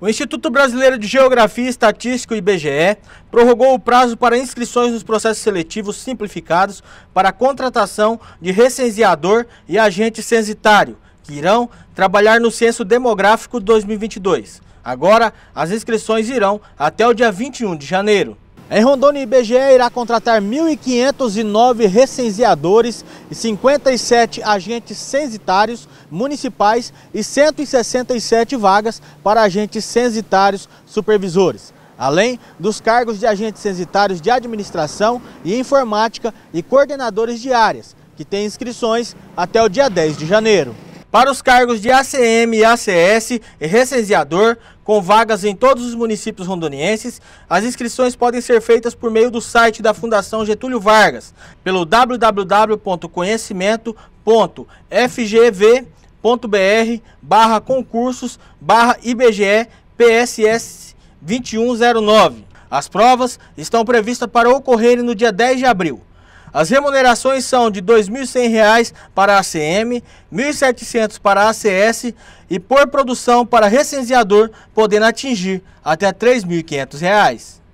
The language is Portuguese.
O Instituto Brasileiro de Geografia, Estatística, e IBGE, prorrogou o prazo para inscrições nos processos seletivos simplificados para a contratação de recenseador e agente censitário, que irão trabalhar no Censo Demográfico 2022. Agora, as inscrições irão até o dia 21 de janeiro. Em Rondônia, o IBGE irá contratar 1.509 recenseadores e 57 agentes censitários municipais e 167 vagas para agentes censitários supervisores, além dos cargos de agentes censitários de administração e informática e coordenadores de áreas, que têm inscrições até o dia 10 de janeiro para os cargos de ACM e ACS e recenseador, com vagas em todos os municípios rondonienses, as inscrições podem ser feitas por meio do site da Fundação Getúlio Vargas, pelo www.conhecimento.fgv.br barra concursos barra IBGE PSS 2109. As provas estão previstas para ocorrerem no dia 10 de abril. As remunerações são de R$ 2.100 para a ACM, R$ 1.700 para a ACS e por produção para recenseador, podendo atingir até R$ 3.500.